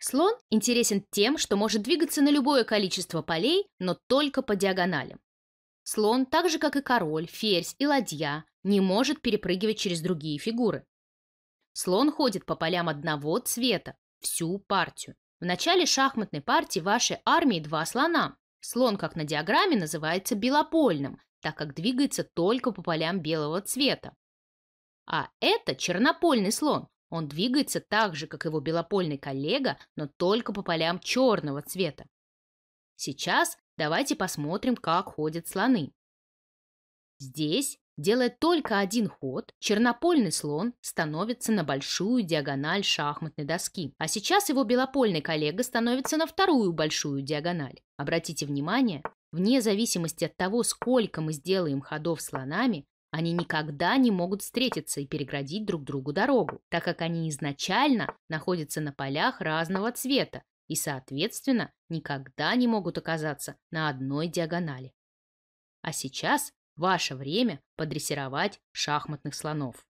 Слон интересен тем, что может двигаться на любое количество полей, но только по диагоналям. Слон, так же как и король, ферзь и ладья, не может перепрыгивать через другие фигуры. Слон ходит по полям одного цвета, всю партию. В начале шахматной партии вашей армии два слона. Слон, как на диаграмме, называется белопольным, так как двигается только по полям белого цвета. А это чернопольный слон, он двигается так же, как его белопольный коллега, но только по полям черного цвета. Сейчас давайте посмотрим, как ходят слоны. Здесь, делая только один ход, чернопольный слон становится на большую диагональ шахматной доски, а сейчас его белопольный коллега становится на вторую большую диагональ. Обратите внимание, вне зависимости от того, сколько мы сделаем ходов слонами, они никогда не могут встретиться и переградить друг другу дорогу, так как они изначально находятся на полях разного цвета и, соответственно, никогда не могут оказаться на одной диагонали. А сейчас ваше время подрессировать шахматных слонов.